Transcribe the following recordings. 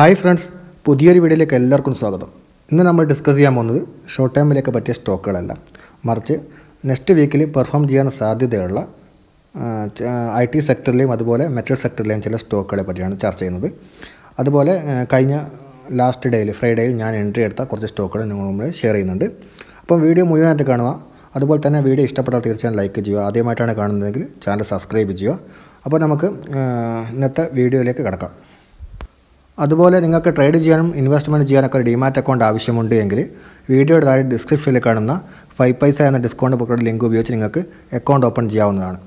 hi friends പുതിയൊരു വീഡിയോയിലേക്ക് എല്ലാവർക്കും സ്വാഗതം ഇന്ന് നമ്മൾ ഡിസ്കസ് ചെയ്യാൻ പോകുന്നത് ഷോർട്ട് ടൈമിലേക്ക് പറ്റിയ സ്റ്റോക്കുകളല്ല മറിച്ച് നെക്സ്റ്റ് വീക്കിൽ പെർഫോം ചെയ്യാൻ സാധ്യതയുള്ള ഐ ടി സെക്ടറിലെയും അതുപോലെ മെറ്റൽ സെക്ടറിലെയും ചില സ്റ്റോക്കുകളെ പറ്റിയാണ് ചർച്ച ചെയ്യുന്നത് അതുപോലെ കഴിഞ്ഞ ലാസ്റ്റ് ഡേയിൽ ഫ്രൈഡേയിൽ ഞാൻ എൻട്രി എടുത്ത കുറച്ച് സ്റ്റോക്കുകൾ നിങ്ങൾ നമ്മൾ ഷെയർ ചെയ്യുന്നുണ്ട് അപ്പം വീഡിയോ മുഴുവനായിട്ട് കാണുക അതുപോലെ തന്നെ വീഡിയോ ഇഷ്ടപ്പെട്ടാൽ തീർച്ചയായും ലൈക്ക് ചെയ്യുക ആദ്യമായിട്ടാണ് കാണുന്നതെങ്കിൽ ചാനൽ സബ്സ്ക്രൈബ് ചെയ്യുക അപ്പോൾ നമുക്ക് ഇന്നത്തെ വീഡിയോയിലേക്ക് കിടക്കാം അതുപോലെ നിങ്ങൾക്ക് ട്രേഡ് ചെയ്യാനും ഇൻവെസ്റ്റ്മെൻറ്റ് ചെയ്യാനൊക്കെ ഡിമാറ്റ് അക്കൗണ്ട് ആവശ്യമുണ്ട് എങ്കിൽ വീഡിയോയുടെ താഴെ ഡിസ്ക്രിപ്ഷനിൽ കാണുന്ന ഫൈവ് പൈസ എന്ന ഡിസ്കൗണ്ട് ബുക്കുകളുടെ ലിങ്ക് ഉപയോഗിച്ച് നിങ്ങൾക്ക് അക്കൗണ്ട് ഓപ്പൺ ചെയ്യാവുന്നതാണ്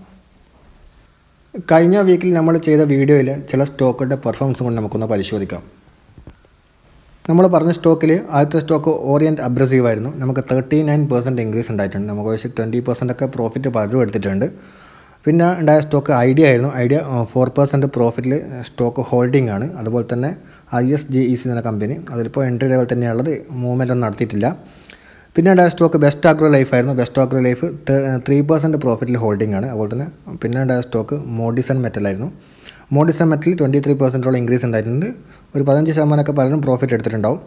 കഴിഞ്ഞ വീക്കിൽ നമ്മൾ ചെയ്ത വീഡിയോയിൽ ചില സ്റ്റോക്കുകളുടെ പെർഫോമൻസ് കൊണ്ട് നമുക്കൊന്ന് പരിശോധിക്കാം നമ്മൾ പറഞ്ഞ സ്റ്റോക്കിൽ ആദ്യത്തെ സ്റ്റോക്ക് ഓറിയൻറ്റ് അബ്രസീവ് ആയിരുന്നു നമുക്ക് തേർട്ടി നയൻ പെർസെൻറ്റ് ഇൻക്രീസ് ഉണ്ടായിട്ടുണ്ട് നമുക്ക് ഏകദേശം ട്വൻറ്റി പെർസെൻറ്റൊക്കെ ഒക്കെ പ്രോഫിറ്റ് പലരും എടുത്തിട്ടുണ്ട് പിന്നെ ഉണ്ടായ സ്റ്റോക്ക് ഐഡിയ ആയിരുന്നു ഐഡിയ ഫോർ പെർസെൻറ്റ് പ്രോഫിറ്റിൽ സ്റ്റോക്ക് ഹോൾഡിംഗ് ആണ് അതുപോലെ തന്നെ I S G E C എന്ന കമ്പനി അതിലിപ്പോൾ എൻട്രി ലെവൽ തന്നെയുള്ളത് മൂവ്മെൻ്റ് ഒന്നും നടത്തിയിട്ടില്ല പിന്നെ ഉണ്ടായ സ്റ്റോക്ക് ബെസ്റ്റ് ആക്രോ ലൈഫ് ആയിരുന്നു Best Agro Life three percent പ്രോഫിറ്റിൽ ഹോൾഡിംഗ് ആണ് അതുപോലെ തന്നെ പിന്നെ ഉണ്ടായ സ്റ്റോക്ക് മോഡിസൺ മെറ്റൽ ആയിരുന്നു മോഡിസൺ മെറ്റൽ ട്വൻറ്റി ത്രീ പെർസെൻറ്റോളം ഇൻക്രീസ് ഉണ്ടായിട്ടുണ്ട് ഒരു പതിനഞ്ച് ശതമാനമൊക്കെ പലരും പ്രോഫിറ്റ് എടുത്തിട്ടുണ്ടാവും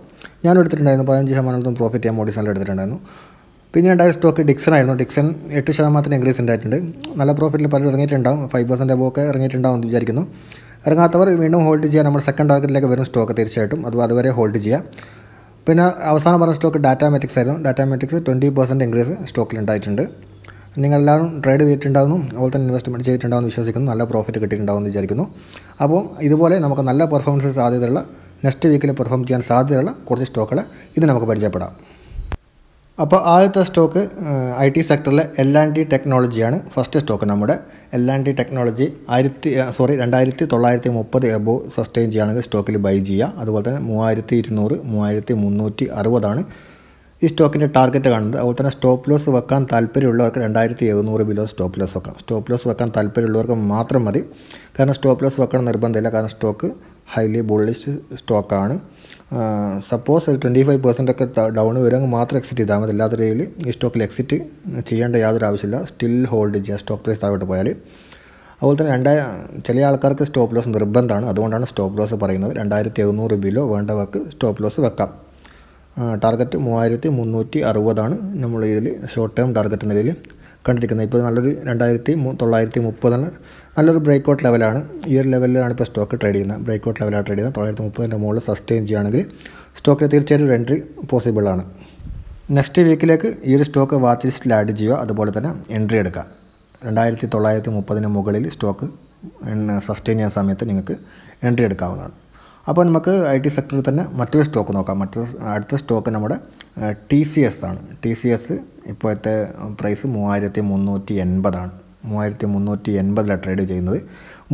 ഞാൻ എടുത്തിട്ടുണ്ടായിരുന്നു പതിനഞ്ച് ശതമാനത്തോളം പ്രോഫിറ്റ് ഞാൻ മോഡിസണിൽ എടുത്തിട്ടുണ്ടായിരുന്നു പിന്നെ ഉണ്ടായ സ്റ്റോക്ക് ഡിക്സൺ ആയിരുന്നു ഡിക്സൺ എട്ട് ശതമാനത്തിന് ഇൻക്രീസ് ഉണ്ടായിട്ടുണ്ട് നല്ല പ്രോഫിറ്റിൽ പലരും ഇറങ്ങിയിട്ടുണ്ടാവും ഫൈവ് പെർസെൻറ്റ് ഒക്കെ ഇറങ്ങിയിട്ടുണ്ടാവും എന്ന് വിചാരിക്കുന്നു ഇറങ്ങാത്തവർ വീണ്ടും ഹോൾഡ് ചെയ്യാൻ നമ്മൾ സെക്കൻഡ് ടാർഗറ്റിലേക്ക് വരും സ്റ്റോക്ക് തീർച്ചയായിട്ടും അതും അതുവരെ ഹോൾഡ് ചെയ്യാം പിന്നെ അവസാനം പറഞ്ഞ സ്റ്റോക്ക് ഡാറ്റാമെറ്റിക്സ് ആയിരുന്നു ഡാറ്റാമെറ്റിക്സ് ട്വൻറ്റി പെർസെൻറ്റ് ഇൻക്രീസ് സ്റ്റോക്കിൽ ഉണ്ടായിട്ടുണ്ട് നിങ്ങളെല്ലാവരും ട്രേഡ് ചെയ്തിട്ടുണ്ടാകുന്നു അതുപോലെ തന്നെ ഇൻവെസ്റ്റ്മെൻറ്റ് ചെയ്തിട്ടുണ്ടാവും വിശ്വസിക്കുന്നു നല്ല പ്രോഫിറ്റ് എന്ന് വിചാരിക്കുന്നു അപ്പോൾ ഇതുപോലെ നമുക്ക് നല്ല പെർഫോമൻസ് സാധ്യതയുള്ള നെക്സ്റ്റ് വീക്കിൽ പെർഫോം ചെയ്യാൻ സാധ്യതയുള്ള കുറച്ച് സ്റ്റോക്കുകൾ ഇത് നമുക്ക് പരിചയപ്പെടാം അപ്പോൾ ആദ്യത്തെ സ്റ്റോക്ക് ഐ ടി സെക്ടറിലെ എൽ ആൻഡ് ടി ടെക്നോളജിയാണ് ഫസ്റ്റ് സ്റ്റോക്ക് നമ്മുടെ എൽ ആൻഡ് ടി ടെക്നോളജി ആയിരത്തി സോറി രണ്ടായിരത്തി തൊള്ളായിരത്തി മുപ്പത് എബോ സസ്റ്റെയിൻ ചെയ്യുകയാണെങ്കിൽ സ്റ്റോക്കിൽ ബൈ ചെയ്യുക അതുപോലെ തന്നെ മൂവായിരത്തി ഇരുന്നൂറ് മൂവായിരത്തി മുന്നൂറ്റി അറുപതാണ് ഈ സ്റ്റോക്കിൻ്റെ ടാർഗറ്റ് കാണുന്നത് അതുപോലെ തന്നെ സ്റ്റോപ്പ് ലോസ് വെക്കാൻ താല്പര്യമുള്ളവർക്ക് രണ്ടായിരത്തി എഴുന്നൂറ് ബിലോ സ്റ്റോപ്പ് ലോസ് വെക്കണം സ്റ്റോപ്പ് ലോസ് വെക്കാൻ താല്പര്യമുള്ളവർക്ക് മാത്രം മതി കാരണം സ്റ്റോപ്പ് ലോസ് വെക്കണം നിർബന്ധമില്ല കാരണം സ്റ്റോക്ക് ഹൈലി ബുള്ളിഷ് സ്റ്റോക്കാണ് സപ്പോസ് ഒരു ട്വൻറ്റി ഫൈവ് പെർസെൻ്റ് ഒക്കെ ഡൗൺ വരുമെങ്കിൽ മാത്രം എക്സിറ്റ് ചെയ്താൽ മതി അല്ലാത്ത രീതിയിൽ ഈ സ്റ്റോക്കിൽ എക്സിറ്റ് ചെയ്യേണ്ട യാതൊരു ആവശ്യമില്ല സ്റ്റിൽ ഹോൾഡ് ചെയ്യുക സ്റ്റോക്ക് പ്രൈസ് താഴോട്ട് പോയാൽ അതുപോലെ തന്നെ രണ്ടായ ചില ആൾക്കാർക്ക് സ്റ്റോപ്പ് ലോസ് നിർബന്ധമാണ് അതുകൊണ്ടാണ് സ്റ്റോപ്പ് ലോസ് പറയുന്നത് രണ്ടായിരത്തി എഴുന്നൂറ് ബിലോ വർക്ക് സ്റ്റോപ്പ് ലോസ് വെക്കാം ടാർഗറ്റ് മൂവായിരത്തി മുന്നൂറ്റി അറുപതാണ് നമ്മൾ ഇതിൽ ഷോർട്ട് ടേം ടാർഗറ്റ് നിലയിൽ കണ്ടിരിക്കുന്നത് ഇപ്പോൾ നല്ലൊരു രണ്ടായിരത്തി തൊള്ളായിരത്തി മുപ്പതാണ് നല്ലൊരു ബ്രേക്ക് ലെവലാണ് ഈ ഒരു ലെവലിലാണ് ഇപ്പോൾ സ്റ്റോക്ക് ട്രേഡ് ചെയ്യുന്നത് ബ്രേക്ക് ലെവലാണ് ട്രേഡ് ചെയ്യുന്നത് തൊള്ളായിരത്തി മുപ്പതിൻ്റെ മുകളിൽ സസ്റ്റെയിൻ ചെയ്യുകയാണെങ്കിൽ സ്റ്റോക്കിൽ തീർച്ചയായിട്ടും ഒരു എൻട്രി പോസിബിളാണ് നെക്സ്റ്റ് വീക്കിലേക്ക് ഈ ഒരു സ്റ്റോക്ക് വാച്ച് ലിസ്റ്റിൽ ആഡ് ചെയ്യുക അതുപോലെ തന്നെ എൻട്രി എടുക്കുക രണ്ടായിരത്തി തൊള്ളായിരത്തി മുപ്പതിന് മുകളിൽ സ്റ്റോക്ക് സസ്റ്റെയിൻ ചെയ്യുന്ന സമയത്ത് നിങ്ങൾക്ക് എൻട്രി എടുക്കാവുന്നതാണ് അപ്പോൾ നമുക്ക് ഐ ടി സെക്ടറിൽ തന്നെ മറ്റൊരു സ്റ്റോക്ക് നോക്കാം മറ്റൊരു അടുത്ത സ്റ്റോക്ക് നമ്മുടെ ടി സി എസ് ആണ് ടി സി എസ് ഇപ്പോഴത്തെ പ്രൈസ് മൂവായിരത്തി മുന്നൂറ്റി എൺപതാണ് മൂവായിരത്തി മുന്നൂറ്റി എൺപതിലാണ് ട്രേഡ് ചെയ്യുന്നത്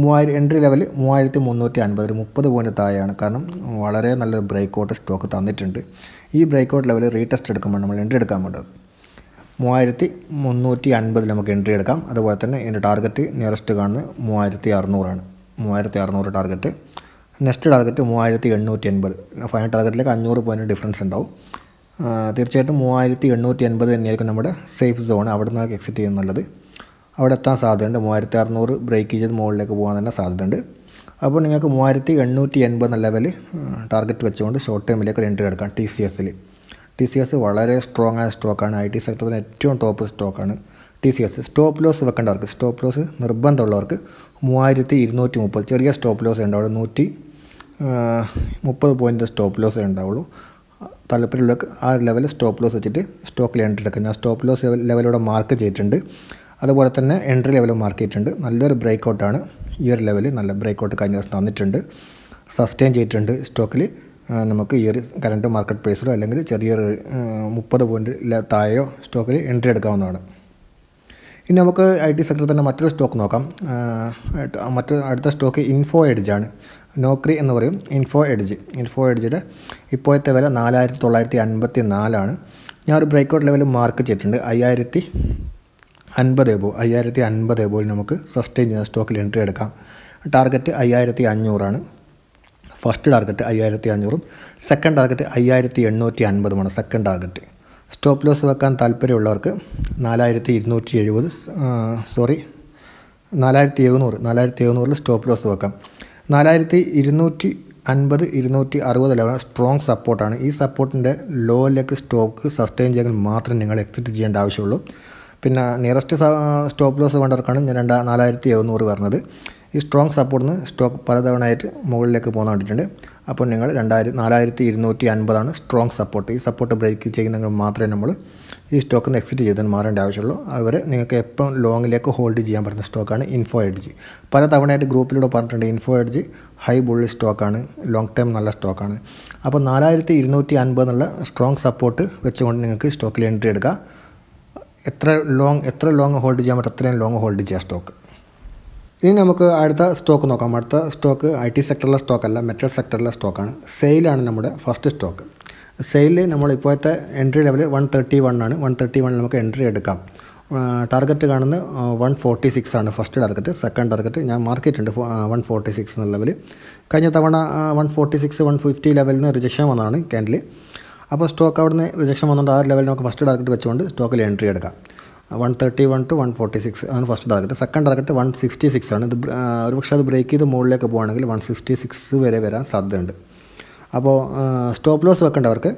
മൂവായിരം എൻട്രി ലെവൽ മൂവായിരത്തി മുന്നൂറ്റി അൻപത് മുപ്പത് പോയിൻറ്റ് താഴെയാണ് കാരണം വളരെ നല്ലൊരു ബ്രേക്കൗട്ട് സ്റ്റോക്ക് തന്നിട്ടുണ്ട് ഈ ബ്രേക്കൗട്ട് ലെവൽ റീടെസ്റ്റ് എടുക്കുമ്പോൾ നമ്മൾ എൻട്രി എടുക്കാൻ വേണ്ടത് മൂവായിരത്തി മുന്നൂറ്റി അൻപതിൽ നമുക്ക് എൻട്രി എടുക്കാം അതുപോലെ തന്നെ ഇതിൻ്റെ ടാർഗറ്റ് നിയറസ്റ്റ് കാണുന്നത് മൂവായിരത്തി അറുന്നൂറാണ് മൂവായിരത്തി അറുന്നൂറ് ടാർഗറ്റ് നെക്സ്റ്റ് ടാർഗറ്റ് മൂവായിരത്തി എണ്ണൂറ്റി എൺപത് ഫൈനൽ ടാർഗറ്റിലേക്ക് അഞ്ഞൂറ് പോയിൻ്റ് ഡിഫറൻസ് ഉണ്ടാവും തീർച്ചയായിട്ടും മൂവായിരത്തി എണ്ണൂറ്റി എൺപത് തന്നെയായിരിക്കും നമ്മുടെ സേഫ് സോൺ അവിടെ നിന്നൊക്കെ എക്സിറ്റ് ചെയ്യുന്നുള്ളത് അവിടെ എത്താൻ സാധ്യതയുണ്ട് മൂവായിരത്തി അറുന്നൂറ് ബ്രേക്ക് ചെയ്ത് മുകളിലേക്ക് പോകാൻ തന്നെ സാധ്യതയുണ്ട് അപ്പോൾ നിങ്ങൾക്ക് മൂവായിരത്തി എണ്ണൂറ്റി എൺപത് ലെവൽ ടാർഗറ്റ് വെച്ചുകൊണ്ട് ഷോർട്ട് ടൈമിലേക്ക് ഒരു എൻട്രി എടുക്കാം ടി സി എസിൽ ടി സി എസ് വളരെ സ്ട്രോങ് ആയ സ്റ്റോക്കാണ് ഐ ടി സെക്ടറിന് ഏറ്റവും ടോപ്പ് സ്റ്റോക്കാണ് T C S stop loss വെക്കേണ്ടവർക്ക് സ്റ്റോപ്പ് ലോസ് നിർബന്ധമുള്ളവർക്ക് മൂവായിരത്തി ഇരുന്നൂറ്റി മുപ്പത് ചെറിയ സ്റ്റോപ്പ് ലോസ് ഉണ്ടാവുള്ളൂ നൂറ്റി മുപ്പത് പോയിൻ്റ് സ്റ്റോപ്പ് ലോസ് ഉണ്ടാവുള്ളൂ താല്പര്യമുള്ള ആ ലെവൽ സ്റ്റോപ്പ് ലോസ് വെച്ചിട്ട് സ്റ്റോക്കിൽ എൻട്രി എടുക്കുക ഞാൻ സ്റ്റോപ്പ് ലോസ് ലെവലിലൂടെ മാർക്ക് ചെയ്തിട്ടുണ്ട് അതുപോലെ തന്നെ എൻട്രി ലെവലും മാർക്ക് ചെയ്തിട്ടുണ്ട് നല്ലൊരു ബ്രേക്ക് ഔട്ടാണ് ഈ ഒരു ലെവലിൽ നല്ല ബ്രേക്ക് ഔട്ട് കഴിഞ്ഞ ദിവസം തന്നിട്ടുണ്ട് സസ്റ്റെയിൻ ചെയ്തിട്ടുണ്ട് സ്റ്റോക്കിൽ നമുക്ക് ഈ ഒരു കറണ്ട് മാർക്കറ്റ് പ്രൈസിലോ അല്ലെങ്കിൽ ചെറിയൊരു മുപ്പത് പോയിൻ്റ് താഴെയോ സ്റ്റോക്കിൽ എൻട്രി എടുക്കാവുന്നതാണ് ഇനി നമുക്ക് ഐ ടി സെക്ടറിൽ തന്നെ മറ്റൊരു സ്റ്റോക്ക് നോക്കാം മറ്റു അടുത്ത സ്റ്റോക്ക് ഇൻഫോ എഡ്ജാണ് നോക്രി എന്ന് പറയും ഇൻഫോ എഡ്ജ് ഇൻഫോ എഡ്ജിൻ്റെ ഇപ്പോഴത്തെ വില നാലായിരത്തി തൊള്ളായിരത്തി അൻപത്തി നാലാണ് ഞാൻ ഒരു ബ്രേക്കൗട്ട് ലെവൽ മാർക്ക് ചെയ്തിട്ടുണ്ട് അയ്യായിരത്തി അൻപത് എബോ അയ്യായിരത്തി അൻപത് എബോയിൽ നമുക്ക് സസ്റ്റെയിൻ ചെയ്യുന്ന സ്റ്റോക്കിൽ എൻട്രി എടുക്കാം ടാർഗറ്റ് അയ്യായിരത്തി അഞ്ഞൂറാണ് ഫസ്റ്റ് ടാർഗറ്റ് അയ്യായിരത്തി അഞ്ഞൂറും സെക്കൻഡ് ടാർഗറ്റ് അയ്യായിരത്തി എണ്ണൂറ്റി അൻപതുമാണ് സെക്കൻഡ് ടാർഗറ്റ് സ്റ്റോപ്പ് ലോസ് വെക്കാൻ താല്പര്യമുള്ളവർക്ക് നാലായിരത്തി ഇരുന്നൂറ്റി എഴുപത് സോറി നാലായിരത്തി എഴുന്നൂറ് നാലായിരത്തി എഴുന്നൂറിൽ സ്റ്റോപ്പ് ലോസ് വെക്കാം നാലായിരത്തി ഇരുന്നൂറ്റി അൻപത് ഇരുന്നൂറ്റി അറുപത് ലെവൽ സ്ട്രോങ് സപ്പോർട്ടാണ് ഈ സപ്പോർട്ടിൻ്റെ ലോ ലെക്ക് സ്റ്റോക്ക് സസ്റ്റെയിൻ ചെയ്യാൻ മാത്രമേ നിങ്ങൾ എക്സിറ്റ് ചെയ്യേണ്ട ആവശ്യമുള്ളൂ പിന്നെ നിയറസ്റ്റ് സ്റ്റോപ്പ് ലോസ് വേണ്ടവർക്കാണ് ഞാൻ രണ്ടാ നാലായിരത്തി എഴുന്നൂറ് പറഞ്ഞത് ഈ സ്ട്രോങ് സപ്പോർട്ടിന് സ്റ്റോക്ക് പലതവണയായിട്ട് മുകളിലേക്ക് പോകുന്ന കണ്ടിട്ടുണ്ട് അപ്പോൾ നിങ്ങൾ രണ്ടായിരത്തി നാലായിരത്തി ഇരുന്നൂറ്റി അൻപതാണ് സ്ട്രോങ് സപ്പോർട്ട് ഈ സപ്പോർട്ട് ബ്രേക്ക് ചെയ്യുന്നെങ്കിൽ മാത്രമേ നമ്മൾ ഈ സ്റ്റോക്കിൽ എക്സിറ്റ് ചെയ്ത് മാറേണ്ട ആവശ്യമുള്ളൂ അതുവരെ നിങ്ങൾക്ക് എപ്പം ലോങ്ങിലേക്ക് ഹോൾഡ് ചെയ്യാൻ പറ്റുന്ന സ്റ്റോക്കാണ് ഇൻഫോ എഡ്ജ് പല തവണയായിട്ട് ഗ്രൂപ്പിലൂടെ പറഞ്ഞിട്ടുണ്ട് ഇൻഫോ എഡ്ജ് ഹൈ ബുള്ളി സ്റ്റോക്കാണ് ലോങ് ടൈം നല്ല സ്റ്റോക്കാണ് അപ്പോൾ നാലായിരത്തി ഇരുന്നൂറ്റി അൻപത് എന്നുള്ള സ്ട്രോങ് സപ്പോർട്ട് വെച്ചുകൊണ്ട് നിങ്ങൾക്ക് സ്റ്റോക്കിൽ എൻട്രി എടുക്കാം എത്ര ലോങ് എത്ര ലോങ് ഹോൾഡ് ചെയ്യാൻ പറ്റും അത്രയും ലോങ് ഹോൾഡ് ചെയ്യുക സ്റ്റോക്ക് ഇനി നമുക്ക് അടുത്ത സ്റ്റോക്ക് നോക്കാം അടുത്ത സ്റ്റോക്ക് ഐ ടി സെക്ടറിലെ സ്റ്റോക്കല്ല മെറ്റൽ സെക്ടറിലെ സ്റ്റോക്കാണ് സെയിലാണ് നമ്മുടെ ഫസ്റ്റ് സ്റ്റോക്ക് സെയിൽ നമ്മൾ ഇപ്പോഴത്തെ entry level one thirty one ആണ് വൺ തേർട്ടി വൺ നമുക്ക് എൻട്രി എടുക്കാം ടാർഗറ്റ് കാണുന്നത് വൺ ഫോർട്ടി സിക്സ് ആണ് ഫസ്റ്റ് ടാർഗറ്റ് സെക്കൻഡ് ടാർഗറ്റ് ഞാൻ മാർക്കറ്റുണ്ട് വൺ ഫോർട്ടി സിക്സ് എന്ന ലെവൽ കഴിഞ്ഞ തവണ one forty six one fifty ലെവലിൽ നിന്ന് റിജക്ഷൻ വന്നതാണ് കാൻഡിൽ അപ്പോൾ സ്റ്റോക്ക് നിന്ന് റിജക്ഷൻ വന്നുകൊണ്ട് ആ ലെവലിൽ നമുക്ക് ഫസ്റ്റ് ടാർഗറ്റ് വെച്ചുകൊണ്ട് സ്റ്റോക്കിൽ എൻട്രി എടുക്കാം one thirty one two one forty six ആണ് first target second target one sixty six ആണ് ഇത് ഒരു പക്ഷേ അത് ബ്രേക്ക് ചെയ്ത് മുകളിലേക്ക് പോകുകയാണെങ്കിൽ വൺ സിക്സ്റ്റി സിക്സ് വരെ വരാൻ സാധ്യതയുണ്ട് അപ്പോൾ സ്റ്റോപ്പ് ലോസ് വെക്കേണ്ടവർക്ക്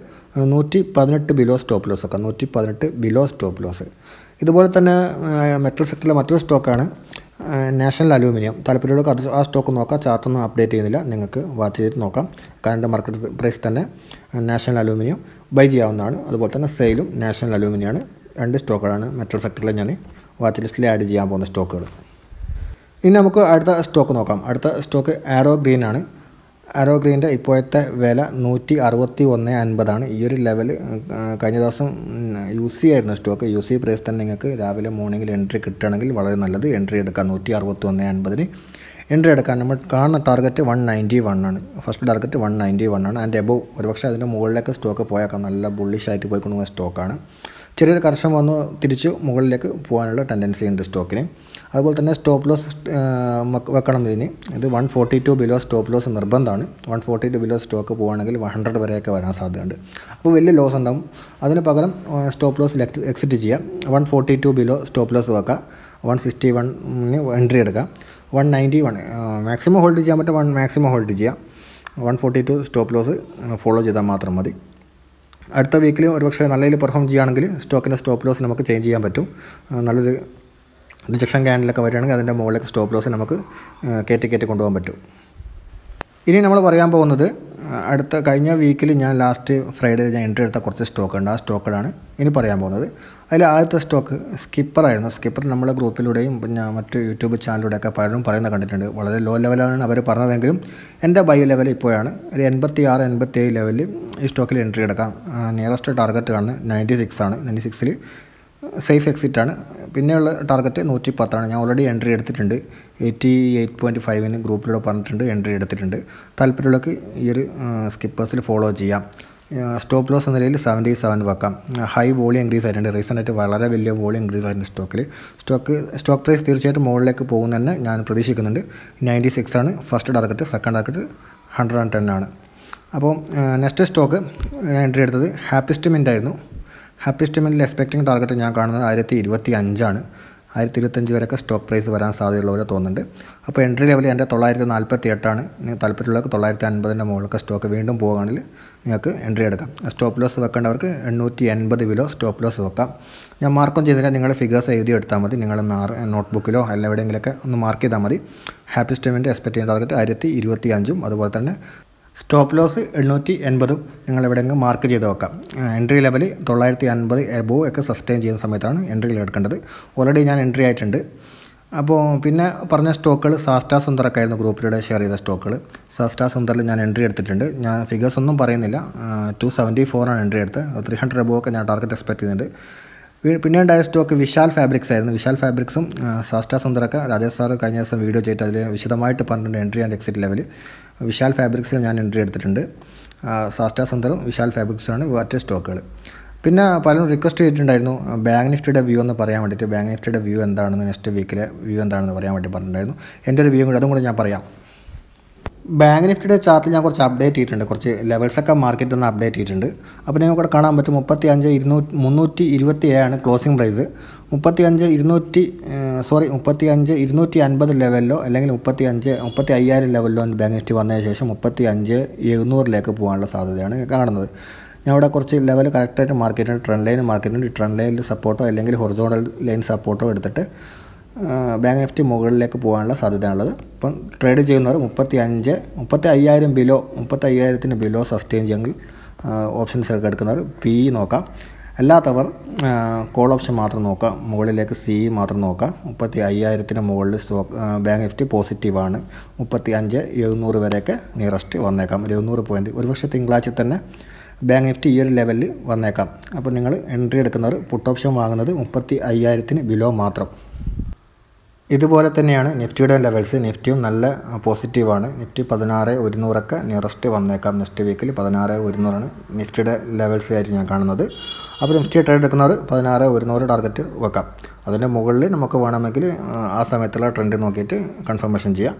നൂറ്റി പതിനെട്ട് ബിലോ സ്റ്റോപ്പ് ലോസ് വെക്കാം നൂറ്റി പതിനെട്ട് ബിലോ സ്റ്റോപ്പ് ലോസ് ഇതുപോലെ തന്നെ മെറ്റൽ സെക്ടറിലെ മറ്റൊരു സ്റ്റോക്കാണ് നാഷണൽ അലൂമിനിയം താല്പര്യമുള്ള കുറച്ച് ആ സ്റ്റോക്ക് നോക്കാം ചാർട്ടൊന്നും അപ്ഡേറ്റ് ചെയ്യുന്നില്ല നിങ്ങൾക്ക് വാച്ച് ചെയ്തിട്ട് നോക്കാം കറണ്ട് മാർക്കറ്റ് പ്രൈസ് തന്നെ നാഷണൽ അലൂമിനിയം ബൈ ചെയ്യാവുന്നതാണ് അതുപോലെ തന്നെ സെയിലും നാഷണൽ അലൂമിനിയമാണ് രണ്ട് സ്റ്റോക്കുകളാണ് മെറ്റൽ സെക്ടറിൽ ഞാൻ വാച്ച് ലിസ്റ്റിൽ ആഡ് ചെയ്യാൻ പോകുന്ന സ്റ്റോക്കുകൾ ഇനി നമുക്ക് അടുത്ത സ്റ്റോക്ക് നോക്കാം അടുത്ത സ്റ്റോക്ക് ആരോ ഗ്രീൻ ആണ് അരോ ഗ്രീൻ്റെ ഇപ്പോഴത്തെ വില നൂറ്റി അറുപത്തി ഒന്ന് അൻപതാണ് ഈ ഒരു ലെവൽ കഴിഞ്ഞ ദിവസം യു സി ആയിരുന്നു സ്റ്റോക്ക് യു സി പ്രൈസ് തന്നെ നിങ്ങൾക്ക് രാവിലെ മോർണിംഗിൽ എൻട്രി കിട്ടുകയാണെങ്കിൽ വളരെ നല്ലത് എൻട്രി എടുക്കാം നൂറ്റി അറുപത്തി ഒന്ന് അൻപതിന് എൻട്രി എടുക്കാൻ നമ്മൾ കാണുന്ന ടാർഗറ്റ് വൺ നയൻറ്റി വൺ ആണ് first target one ninety one ആണ് ആൻഡ് എബോവ് ഒരുപക്ഷെ അതിൻ്റെ മുകളിലേക്ക് സ്റ്റോക്ക് പോയാൽ നല്ല ബുള്ളിഷായിട്ട് പോയിക്കൊണ്ടുപോകുന്ന സ്റ്റോക്കാണ് ചെറിയൊരു കർഷൻ വന്ന് തിരിച്ച് മുകളിലേക്ക് പോകാനുള്ള ടെൻഡൻസി ഉണ്ട് സ്റ്റോക്കിന് അതുപോലെ തന്നെ സ്റ്റോപ്പ് ലോസ് വെക്കണം ഇതിന് ഇത് one forty two below stop loss നിർബന്ധമാണ് one forty two below stock പോകുകയാണെങ്കിൽ വൺ ഹൺഡ്രഡ് വരെയൊക്കെ വരാൻ സാധ്യതയുണ്ട് അപ്പോൾ വലിയ ലോസ് ഉണ്ടാവും അതിന് പകരം സ്റ്റോപ്പ് ലോസ് എക്സിറ്റ് ചെയ്യാം one forty two below stop loss വെക്കുക വൺ സിക്സ്റ്റി വണ്ണിന് എൻട്രി എടുക്കുക one ninety one maximum hold ചെയ്യാൻ പറ്റും വൺ മാക്സിമം ഹോൾഡ് ചെയ്യുക one forty two stop loss follow ചെയ്താൽ മാത്രം മതി അടുത്ത വീക്കിൽ ഒരുപക്ഷെ നല്ല രീതിയിൽ പെർഫോം ചെയ്യുകയാണെങ്കിൽ സ്റ്റോക്കിൻ്റെ സ്റ്റോപ്പ് ലോസ് നമുക്ക് ചേഞ്ച് ചെയ്യാൻ പറ്റും നല്ലൊരു റിജക്ഷൻ ക്യാൻഡിലൊക്കെ വരികയാണെങ്കിൽ അതിൻ്റെ മുകളിലേക്ക് സ്റ്റോപ്പ് ലോസ് നമുക്ക് കയറ്റി കയറ്റി കൊണ്ടുപോകാൻ പറ്റും ഇനി നമ്മൾ പറയാൻ പോകുന്നത് അടുത്ത കഴിഞ്ഞ വീക്കിൽ ഞാൻ ലാസ്റ്റ് ഫ്രൈഡേ ഞാൻ എൻട്രി എടുത്ത കുറച്ച് സ്റ്റോക്ക് ഉണ്ട് ആ സ്റ്റോക്കുകളാണ് ഇനി പറയാൻ പോകുന്നത് അതിൽ ആദ്യത്തെ സ്റ്റോക്ക് സ്കിപ്പറായിരുന്നു സ്കിപ്പർ നമ്മളെ ഗ്രൂപ്പിലൂടെയും പിന്നെ മറ്റ് യൂട്യൂബ് ചാനലിലൂടെയൊക്കെ പലരും പറയുന്നത് കണ്ടിട്ടുണ്ട് വളരെ ലോ ലെവലാണ് അവർ പറഞ്ഞതെങ്കിലും എൻ്റെ ബൈ ലെവൽ ഇപ്പോഴാണ് ഒരു എൺപത്തി ആറ് എൺപത്തി ഏഴ് ലെവലിൽ ഈ സ്റ്റോക്കിൽ എൻട്രി എടുക്കാം നിയറസ്റ്റ് ടാർഗറ്റ് ആണ് നയൻറ്റി സിക്സ് ആണ് നയൻറ്റി സിക്സിൽ സേഫ് എക്സിറ്റ് ആണ് പിന്നെയുള്ള ടാർഗറ്റ് നൂറ്റി പത്താണ് ഞാൻ ഓൾറെഡി എൻട്രി എടുത്തിട്ടുണ്ട് എയ്റ്റി എയ്റ്റ് പോയിൻറ്റ് ഫൈവിന് ഗ്രൂപ്പിലൂടെ പറഞ്ഞിട്ടുണ്ട് എൻട്രി എടുത്തിട്ടുണ്ട് താല്പര്യമുള്ളവർക്ക് ഈ ഒരു സ്കിപ്പേഴ്സിൽ ഫോളോ ചെയ്യാം സ്റ്റോപ്പ് ലോസ് എന്ന നിലയിൽ സെവൻറ്റി സെവൻ വെക്കാം ഹൈ വോളിയം ഇൻക്രീസ് ആയിട്ടുണ്ട് റീസെൻ്റ് വളരെ വലിയ വോളിയം ഇൻക്രീസ് ആയിട്ടുണ്ട് സ്റ്റോക്കിൽ സ്റ്റോക്ക് സ്റ്റോക്ക് പ്രൈസ് തീർച്ചയായിട്ടും മുകളിലേക്ക് പോകുന്ന തന്നെ ഞാൻ പ്രതീക്ഷിക്കുന്നുണ്ട് നയൻറ്റി സിക്സ് ആണ് first target second target hundred and ten ആണ് അപ്പോൾ നെക്സ്റ്റ് സ്റ്റോക്ക് ഞാൻ എൻട്രി എടുത്തത് ഹാപ്പിസ്റ്റ് മിൻ്റ് ആയിരുന്നു ഹാപ്പി ടെമിനിൽ എക്സ്പെക്റ്റിംഗ് ടാർഗറ്റ് ഞാൻ കാണുന്നത് ആയിരത്തി ഇരുപത്തി അഞ്ചാണ് ആയിരത്തി ഇരുപത്തഞ്ച് വരെയൊക്കെ സ്റ്റോപ്പ് പ്രൈസ് വരാൻ സാധ്യതയുള്ള തോന്നുന്നുണ്ട് അപ്പോൾ എൻട്രി ലെവൽ എൻ്റെ തൊള്ളായിരത്തി നാൽപ്പത്തി എട്ടാണ് നിങ്ങൾ താല്പര്യമുള്ളവർക്ക് തൊള്ളായിരത്തി അൻപതിൻ്റെ മുകളിലൊക്കെ സ്റ്റോക്ക് വീണ്ടും പോകുകയാണെങ്കിൽ നിങ്ങൾക്ക് എൻട്രി എടുക്കാം സ്റ്റോപ്പ് ലോസ് വെക്കേണ്ടവർക്ക് എണ്ണൂറ്റി എൺപത് വിലോ സ്റ്റോപ്പ് ലോസ് വെക്കാം ഞാൻ മാർക്കും ചെയ്തില്ല നിങ്ങൾ ഫിഗേഴ്സ് എഴുതി എടുത്താൽ മതി നിങ്ങൾ നോട്ട്ബുക്കിലോ അല്ല എവിടെയെങ്കിലൊക്കെ ഒന്ന് മാർക്ക് ചെയ്താൽ മതി ഹാപ്പി സ്റ്റെമിൻ്റെ എക്സ്പെക്ട് ചെയ്യേണ്ട ടാർഗറ്റ് ആയിരത്തി ഇരുപത്തി അഞ്ചും അതുപോലെ തന്നെ സ്റ്റോപ്പ് ലോസ് എണ്ണൂറ്റി എൺപതും നിങ്ങൾ എവിടെയെങ്കിലും മാർക്ക് ചെയ്ത് വെക്കാം എൻട്രി ലെവൽ തൊള്ളായിരത്തി അൻപത് എബോ ഒക്കെ സസ്റ്റെയിൻ ചെയ്യുന്ന സമയത്താണ് എൻട്രികൾ എടുക്കേണ്ടത് ഓൾറെഡി ഞാൻ എൻട്രി ആയിട്ടുണ്ട് അപ്പോൾ പിന്നെ പറഞ്ഞ സ്റ്റോക്കുകൾ സാസ്റ്റാ സുന്ദറൊക്കെ ആയിരുന്നു ഗ്രൂപ്പിലൂടെ ഷെയർ ചെയ്ത സ്റ്റോക്കുകൾ സാസ്റ്റാ സുന്ദറിൽ ഞാൻ എൻട്രി എടുത്തിട്ടുണ്ട് ഞാൻ ഫിഗേഴ്സ് ഒന്നും പറയുന്നില്ല ടു സെവൻറ്റി ഫോറാണ് എൻട്രി എടുത്തത് ത്രീ ഹൺഡ്രഡ് എബോ ഒക്കെ ഞാൻ ടാർഗറ്റ് എക്സ്പെക്ട് ചെയ്യുന്നുണ്ട് പിന്നെ ഉണ്ടായ സ്റ്റോക്ക് വിശാൽ ഫാബ്രിക്സ് ആയിരുന്നു വിശാൽ ഫാബ്രിക്സും സാസ്റ്റാ സുന്ദറൊക്കെ രാജേഷ് സാർ കഴിഞ്ഞ ദിവസം വീഡിയോ ചെയ്തിട്ട് അതിൽ വിശദമായിട്ട് പറഞ്ഞിട്ടുണ്ട് entry and exit level Vishal ഫാബ്രിക്സിൽ ഞാൻ എൻട്രി എടുത്തിട്ടുണ്ട് സാസ്റ്റാ സുന്ദറും വിശാൽ ഫാബ്രിക്സിലാണ് മറ്റേ സ്റ്റോക്കുകൾ പിന്നെ പലരും റിക്വസ്റ്റ് ചെയ്തിട്ടുണ്ടായിരുന്നു ബാങ്ക് നിഫ്റ്റിയുടെ വ്യൂ എന്ന് പറയാൻ വേണ്ടിയിട്ട് ബാങ്ക് നിഫ്റ്റിയുടെ വ്യൂ എന്താണെന്ന് നെക്സ്റ്റ് വീക്കിലെ വ്യൂ എന്താണെന്ന് പറയാൻ വേണ്ടി പറഞ്ഞിട്ടുണ്ടായിരുന്നു എൻ്റെ ഒരു വ്യൂ കൂടി അതും കൂടി ഞാൻ പറയാം ബാങ്ക് നിഫ്റ്റിയുടെ ചാർട്ടിൽ ഞാൻ കുറച്ച് അപ്ഡേറ്റ് ചെയ്തിട്ടുണ്ട് കുറച്ച് ലെവൽസൊക്കെ മാർക്കറ്റ് ഒന്ന് അപ്ഡേറ്റ് ചെയ്തിട്ടുണ്ട് അപ്പോൾ നിങ്ങൾക്ക് കാണാൻ പറ്റും മുപ്പത്തി അഞ്ച് ഇരുന്നൂറ്റി മുന്നൂറ്റി ഇരുപത്തി ഏഴാണ് ക്ലോസിംഗ് പ്രൈസ് മുപ്പത്തി അഞ്ച് ഇരുന്നൂറ്റി സോറി മുപ്പത്തി അഞ്ച് ഇരുന്നൂറ്റി അൻപത് ലെവലിലോ അല്ലെങ്കിൽ മുപ്പത്തി അഞ്ച് മുപ്പത്തി അയ്യായിരം ലെവലിലോ ബാങ്ക് നിഫ്റ്റി വന്നതിന് ശേഷം മുപ്പത്തി അഞ്ച് എഴുന്നൂറിലേക്ക് പോകാനുള്ള സാധ്യതയാണ് കാണുന്നത് ഞാൻ ഇവിടെ കുറച്ച് ലെവൽ കറക്റ്റായിട്ട് മാർക്കറ്റുണ്ട് ട്രെൻഡ് ലൈൻ മാർക്കറ്റുണ്ട് ട്രെൻഡ് ലൈനിൽ സപ്പോർട്ടോ അല്ലെങ്കിൽ ഹൊറിസോണൽ ലൈൻ സപ്പോർട്ടോ എടുത്തിട്ട് ബാങ്ക് നിഫ്റ്റി മുകളിലേക്ക് പോകാനുള്ള സാധ്യതയാണുള്ളത് ഇപ്പം ട്രേഡ് ചെയ്യുന്നവർ മുപ്പത്തി അഞ്ച് മുപ്പത്തി അയ്യായിരം ബിലോ മുപ്പത്തി അയ്യായിരത്തിന് ബിലോ സസ്റ്റെയിൻ ചെയ്യുമെങ്കിൽ ഓപ്ഷൻസ് ഒക്കെ എടുക്കുന്നവർ പി നോക്കാം അല്ലാത്തവർ കോൾ ഓപ്ഷൻ മാത്രം നോക്കുക മുകളിലേക്ക് സി മാത്രം നോക്കുക മുപ്പത്തി അയ്യായിരത്തിന് മുകളിൽ സ്റ്റോക്ക് ബാങ്ക് നിഫ്റ്റി പോസിറ്റീവാണ് മുപ്പത്തി അഞ്ച് എഴുന്നൂറ് വരെയൊക്കെ നിയറസ്റ്റ് വന്നേക്കാം ഒരു എഴുന്നൂറ് പോയിൻറ്റ് ഒരുപക്ഷെ തിങ്കളാഴ്ച തന്നെ ബാങ്ക് നിഫ്റ്റി ഈ ഒരു ലെവലിൽ വന്നേക്കാം അപ്പോൾ നിങ്ങൾ എൻട്രി എടുക്കുന്നവർ പുട്ട് ഓപ്ഷൻ വാങ്ങുന്നത് മുപ്പത്തി അയ്യായിരത്തിന് ബിലോ മാത്രം ഇതുപോലെ തന്നെയാണ് നിഫ്റ്റിയുടെ ലെവൽസ് നിഫ്റ്റിയും നല്ല പോസിറ്റീവാണ് നിഫ്റ്റി പതിനാറ് ഒരുന്നൂറൊക്കെ നിയറസ്റ്റ് വന്നേക്കാം നെക്സ്റ്റ് വീക്കിൽ പതിനാറ് ഒരുന്നൂറാണ് നിഫ്റ്റിയുടെ ലെവൽസ് ആയിട്ട് ഞാൻ കാണുന്നത് അപ്പോൾ നിഫ്റ്റി ട്രേഡ് എടുക്കുന്നവർ പതിനാറ് ഒരുന്നൂറ് ടാർഗറ്റ് വെക്കാം അതിൻ്റെ മുകളിൽ നമുക്ക് വേണമെങ്കിൽ ആ സമയത്തുള്ള ട്രെൻഡ് നോക്കിയിട്ട് കൺഫർമേഷൻ ചെയ്യാം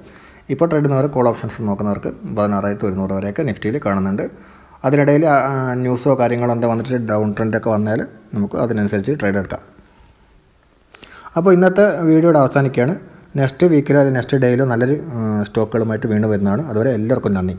ഇപ്പോൾ ട്രേഡ് ചെയ്യുന്നവർ കോൾ ഓപ്ഷൻസ് നോക്കുന്നവർക്ക് പതിനാറായിരത്തി ഒരുന്നൂറ് വരെയൊക്കെ നിഫ്റ്റിയിൽ കാണുന്നുണ്ട് അതിനിടയിൽ ന്യൂസോ കാര്യങ്ങളോ എന്താ വന്നിട്ട് ഡൗൺ ട്രെൻഡൊക്കെ വന്നാൽ നമുക്ക് അതിനനുസരിച്ച് ട്രേഡ് എടുക്കാം അപ്പോൾ ഇന്നത്തെ വീഡിയോയുടെ അവസാനിക്കുകയാണ് നെക്സ്റ്റ് വീക്കിലോ അല്ലെങ്കിൽ നെക്സ്റ്റ് ഡേയിലോ നല്ലൊരു സ്റ്റോക്കുകളുമായിട്ട് വീണ്ടും വരുന്നതാണ് അതുവരെ എല്ലാവർക്കും നന്ദി